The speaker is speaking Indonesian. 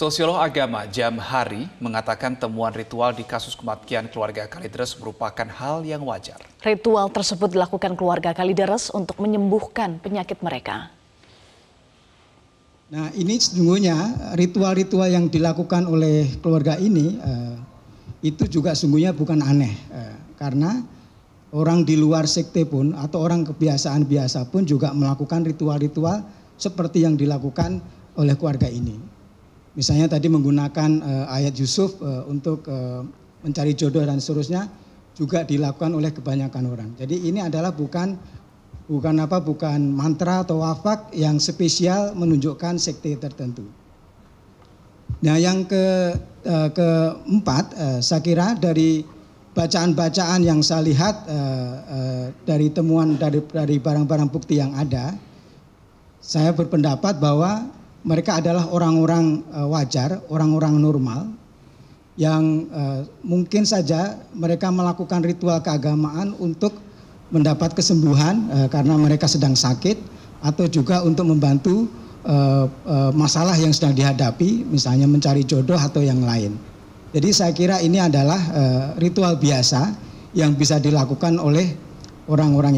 Sosiolog agama Jam Hari mengatakan temuan ritual di kasus kematian keluarga Kalideres merupakan hal yang wajar. Ritual tersebut dilakukan keluarga Kalideres untuk menyembuhkan penyakit mereka. Nah ini sesungguhnya ritual-ritual yang dilakukan oleh keluarga ini eh, itu juga sungguhnya bukan aneh. Eh, karena orang di luar sekte pun atau orang kebiasaan biasa pun juga melakukan ritual-ritual seperti yang dilakukan oleh keluarga ini. Misalnya tadi menggunakan uh, ayat Yusuf uh, untuk uh, mencari jodoh dan seterusnya juga dilakukan oleh kebanyakan orang. Jadi ini adalah bukan bukan apa bukan mantra atau wafak yang spesial menunjukkan sekte tertentu. Nah, yang ke uh, keempat uh, saya kira dari bacaan-bacaan yang saya lihat uh, uh, dari temuan dari dari barang-barang bukti yang ada, saya berpendapat bahwa mereka adalah orang-orang eh, wajar, orang-orang normal yang eh, mungkin saja mereka melakukan ritual keagamaan untuk mendapat kesembuhan eh, karena mereka sedang sakit atau juga untuk membantu masalah yang sedang dihadapi, misalnya mencari jodoh atau yang lain. Jadi saya kira ini adalah ritual biasa yang bisa dilakukan oleh orang-orang